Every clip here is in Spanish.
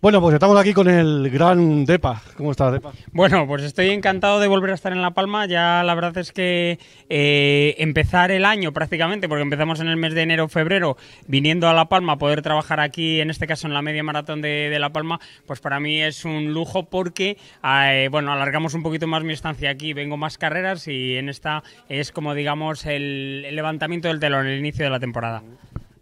Bueno, pues estamos aquí con el gran Depa. ¿Cómo estás, Depa? Bueno, pues estoy encantado de volver a estar en La Palma. Ya la verdad es que eh, empezar el año prácticamente, porque empezamos en el mes de enero, febrero, viniendo a La Palma, poder trabajar aquí, en este caso en la media maratón de, La Palma, pues para mí es un lujo porque, eh, bueno, alargamos un poquito más mi estancia aquí, vengo más carreras y en esta es como, digamos, el, el levantamiento del telón, el inicio de la temporada.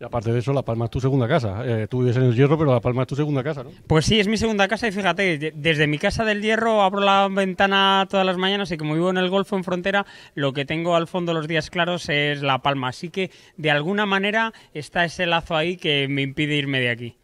Y aparte de eso, La Palma es tu segunda casa. Eh, tú vives en el Hierro, pero La Palma es tu segunda casa, ¿no? Pues sí, es mi segunda casa y fíjate, desde mi casa del Hierro abro la ventana todas las mañanas y como vivo en el Golfo, en frontera, lo que tengo al fondo los días claros es La Palma. Así que, de alguna manera, está ese lazo ahí que me impide irme de aquí.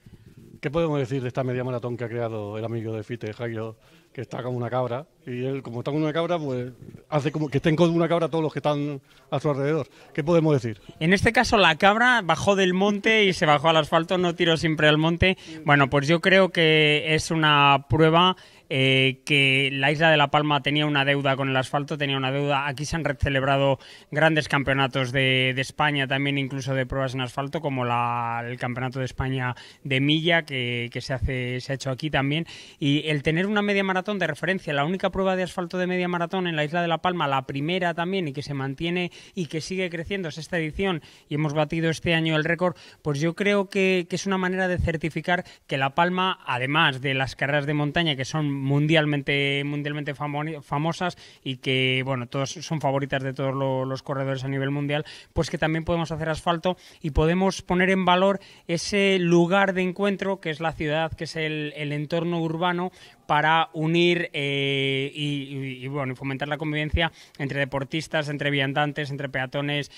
¿Qué podemos decir de esta media maratón que ha creado el amigo de Fite, Jairo que está como una cabra, y él, como está como una cabra, pues hace como que estén con una cabra todos los que están a su alrededor. ¿Qué podemos decir? En este caso, la cabra bajó del monte y se bajó al asfalto, no tiró siempre al monte. Bueno, pues yo creo que es una prueba eh, que la isla de La Palma tenía una deuda con el asfalto, tenía una deuda. Aquí se han celebrado grandes campeonatos de, España, también incluso de pruebas en asfalto, como la, el Campeonato de España de Milla, que, se, hace, se ha hecho aquí también. Y el tener una media maratón de referencia, la única prueba de asfalto de media maratón en la isla de La Palma, la primera también, y que se mantiene y que sigue creciendo, es esta edición, y hemos batido este año el récord, pues yo creo que, que es una manera de certificar que La Palma, además de las carreras de montaña, que son mundialmente, mundialmente famosas y que, bueno, todos son favoritas de todos los corredores a nivel mundial, pues que también podemos hacer asfalto y podemos poner en valor ese lugar de encuentro que es la ciudad, que es el, entorno urbano, para unir eh, y, y, fomentar la convivencia entre deportistas, entre viandantes, entre peatones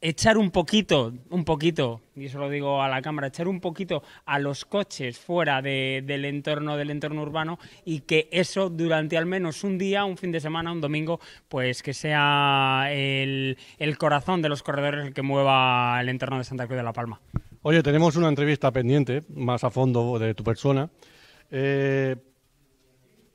echar un poquito, un poquito, y eso lo digo a la cámara, echar un poquito a los coches fuera del entorno, del entorno urbano, y que eso durante al menos un día, un fin de semana, un domingo, pues que sea el, corazón de los corredores el que mueva el entorno de Santa Cruz de la Palma. Oye, tenemos una entrevista pendiente, más a fondo de tu persona. Eh,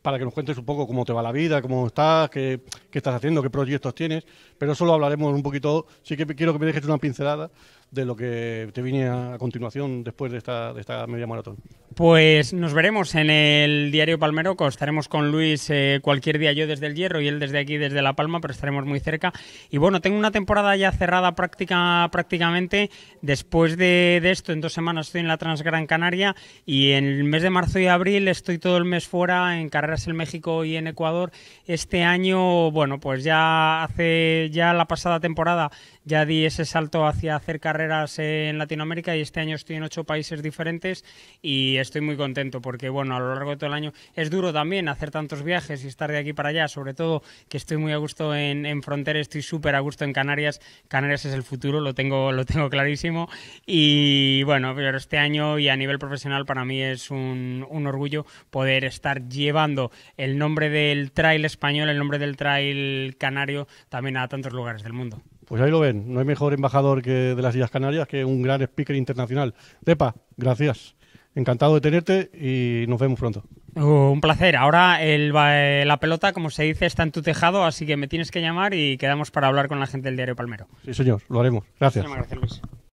para que nos cuentes un poco cómo te va la vida, cómo estás, qué, estás haciendo, qué proyectos tienes, pero eso lo hablaremos un poquito. Sí que quiero que me dejes una pincelada de lo que te viene a continuación después de esta, de esta media maratón. Pues nos veremos en el diario Palmeroco. Estaremos con Luis eh, cualquier día, yo desde el Hierro y él desde aquí, desde La Palma, pero estaremos muy cerca. Y bueno, tengo una temporada ya cerrada prácticamente. Después de, de esto, en dos semanas estoy en la Transgran Canaria y en el mes de marzo y abril estoy todo el mes fuera en carreras en México y en Ecuador. Este año, bueno, pues ya hace ya la pasada temporada ya di ese salto hacia hacer carreras en Latinoamérica y este año estoy en ocho países diferentes y estoy muy contento porque, bueno, a lo largo de todo el año es duro también hacer tantos viajes y estar de aquí para allá, sobre todo que estoy muy a gusto en, en Frontera, estoy súper a gusto en Canarias. Canarias es el futuro, lo tengo, lo tengo clarísimo. Y bueno, pero este año y a nivel profesional para mí es un, un orgullo poder estar llevando el nombre del trail español, el nombre del trail canario también a tantos lugares del mundo. Pues ahí lo ven, no hay mejor embajador que de las Islas Canarias que un gran speaker internacional. Pepa, gracias. Encantado de tenerte y nos vemos pronto. un placer. Ahora eh, la pelota, como se dice, está en tu tejado, así que me tienes que llamar y quedamos para hablar con la gente del diario Palmero. Sí, señor, lo haremos. Gracias. gracias Luis.